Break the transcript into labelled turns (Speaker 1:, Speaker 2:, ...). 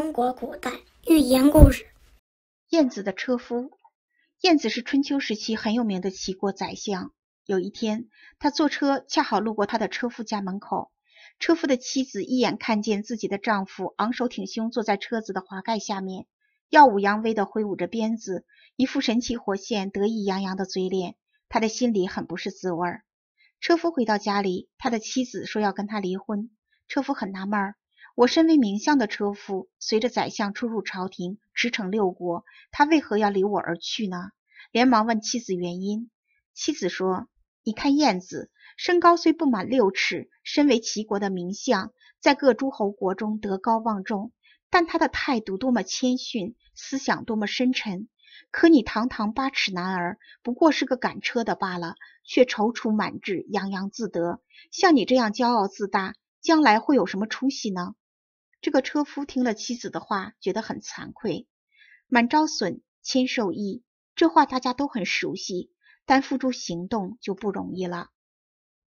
Speaker 1: 中国古代寓言故事：燕子的车夫。燕子是春秋时期很有名的齐国宰相。有一天，他坐车恰好路过他的车夫家门口，车夫的妻子一眼看见自己的丈夫昂首挺胸坐在车子的滑盖下面，耀武扬威的挥舞着鞭子，一副神气活现、得意洋洋的嘴脸。他的心里很不是滋味。车夫回到家里，他的妻子说要跟他离婚。车夫很纳闷。我身为名相的车夫，随着宰相出入朝廷，驰骋六国，他为何要离我而去呢？连忙问妻子原因。妻子说：“你看燕子，身高虽不满六尺，身为齐国的名相，在各诸侯国中德高望重，但他的态度多么谦逊，思想多么深沉。可你堂堂八尺男儿，不过是个赶车的罢了，却踌躇满志，洋洋自得。像你这样骄傲自大，将来会有什么出息呢？”这个车夫听了妻子的话，觉得很惭愧。满招损，谦受益，这话大家都很熟悉，但付诸行动就不容易了。